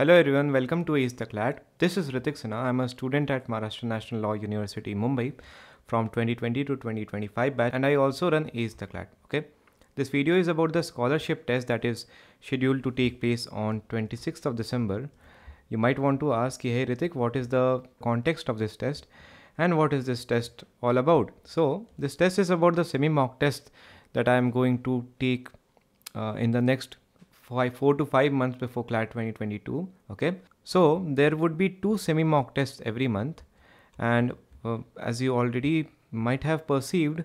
Hello everyone, welcome to Ace the Clad. This is Ritik Sana. I'm a student at Maharashtra National Law University, Mumbai from 2020 to 2025 batch and I also run Ace the Clad. Okay. This video is about the scholarship test that is scheduled to take place on 26th of December. You might want to ask, hey Ritik, what is the context of this test and what is this test all about? So this test is about the semi-mock test that I am going to take uh, in the next five, four to five months before CLAT 2022. Okay, so there would be two semi-mock tests every month, and uh, as you already might have perceived,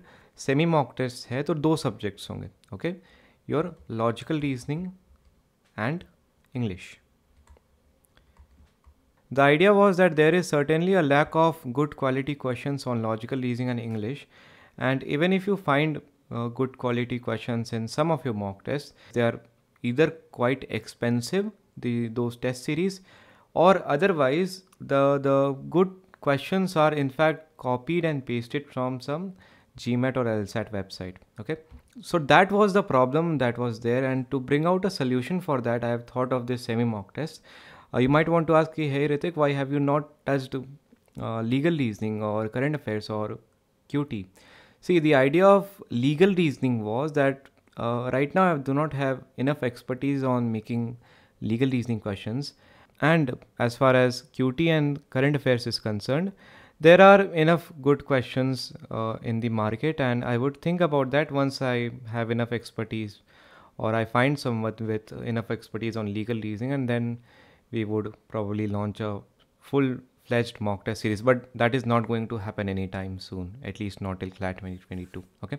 semi-mock tests है तो subjects होंगे. Okay, your logical reasoning and English. The idea was that there is certainly a lack of good quality questions on logical reasoning and English, and even if you find uh, good quality questions in some of your mock tests, they are either quite expensive the those test series or otherwise the the good questions are in fact copied and pasted from some gmat or lsat website okay so that was the problem that was there and to bring out a solution for that i have thought of this semi mock test uh, you might want to ask hey ritik why have you not touched uh, legal reasoning or current affairs or qt see the idea of legal reasoning was that uh, right now, I do not have enough expertise on making legal reasoning questions. And as far as QT and current affairs is concerned, there are enough good questions uh, in the market, and I would think about that once I have enough expertise or I find someone with enough expertise on legal reasoning, and then we would probably launch a full fledged mock test series. But that is not going to happen anytime soon, at least not till CLAT 2022. Okay.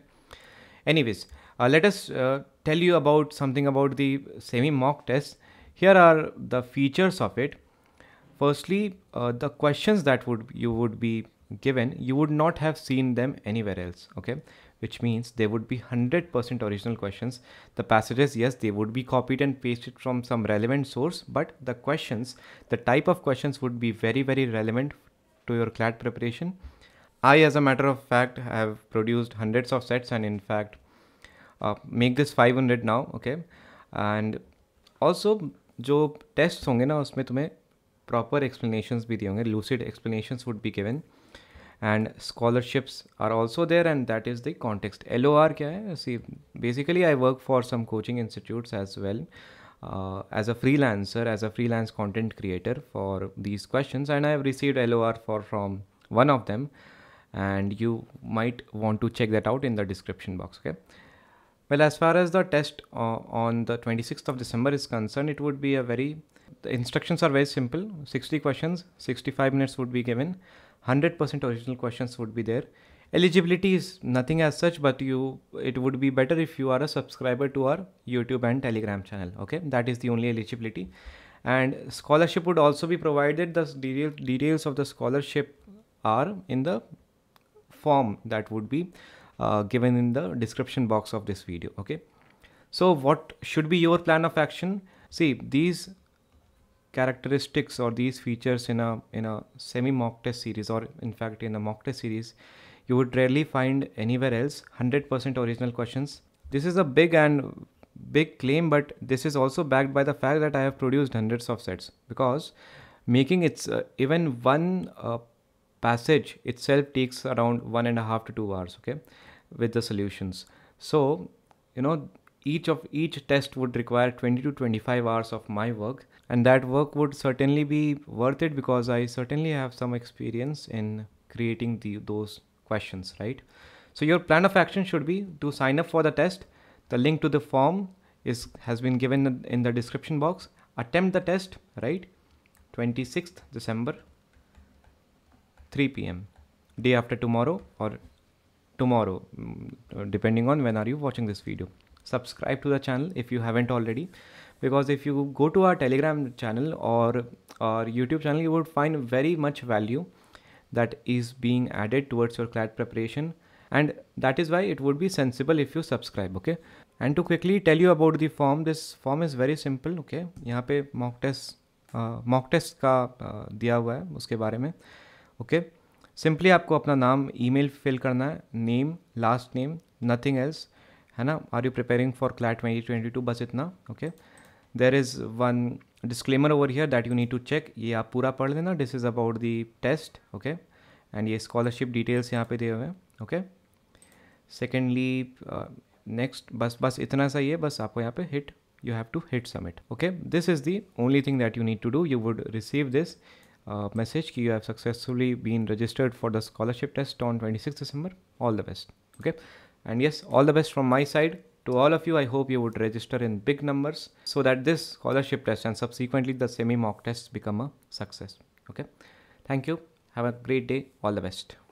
Anyways, uh, let us uh, tell you about something about the semi-mock test. Here are the features of it. Firstly, uh, the questions that would you would be given, you would not have seen them anywhere else. Okay, which means they would be 100% original questions. The passages, yes, they would be copied and pasted from some relevant source, but the questions, the type of questions would be very, very relevant to your CLAD preparation I, as a matter of fact, have produced hundreds of sets and in fact, uh, make this 500 now, okay? And also, jo tests honge na, usme tumhe proper explanations bhi honge, lucid explanations would be given. And scholarships are also there and that is the context. LOR kya hai? See, basically I work for some coaching institutes as well. Uh, as a freelancer, as a freelance content creator for these questions and I have received LOR for from one of them and you might want to check that out in the description box okay well as far as the test uh, on the 26th of december is concerned it would be a very the instructions are very simple 60 questions 65 minutes would be given 100% original questions would be there eligibility is nothing as such but you it would be better if you are a subscriber to our youtube and telegram channel okay that is the only eligibility and scholarship would also be provided the details of the scholarship are in the form that would be uh, given in the description box of this video okay so what should be your plan of action see these characteristics or these features in a in a semi mock test series or in fact in a mock test series you would rarely find anywhere else 100% original questions this is a big and big claim but this is also backed by the fact that i have produced hundreds of sets because making it's uh, even one uh, passage itself takes around one and a half to two hours okay with the solutions so you know each of each test would require 20 to 25 hours of my work and that work would certainly be worth it because i certainly have some experience in creating the, those questions right so your plan of action should be to sign up for the test the link to the form is has been given in the description box attempt the test right 26th december 3 p.m. Day after tomorrow or tomorrow, mm, depending on when are you watching this video. Subscribe to the channel if you haven't already because if you go to our telegram channel or our youtube channel you would find very much value that is being added towards your clat preparation and that is why it would be sensible if you subscribe okay and to quickly tell you about the form this form is very simple okay यहाँ पे mock test uh, mock test का uh, दिया हुआ है उसके बारे में okay simply आपको अपना नाम ईमेल फिल करना है name last name nothing else है ना are you preparing for CLAT twenty twenty two बस इतना okay there is one disclaimer over here that you need to check ये आप पूरा पढ़ लेना this is about the test okay and ये स्कॉलरशिप डिटेल्स यहाँ पे दिए हुए हैं ओके सेकेंडली नेक्स्ट बस बस इतना सा ही है बस आपको यहाँ पे hit you have to hit submit okay this is the only thing that you need to do you would receive this uh, message ki you have successfully been registered for the scholarship test on 26 December. All the best. Okay. And yes, all the best from my side to all of you. I hope you would register in big numbers so that this scholarship test and subsequently the semi mock tests become a success. Okay. Thank you. Have a great day. All the best.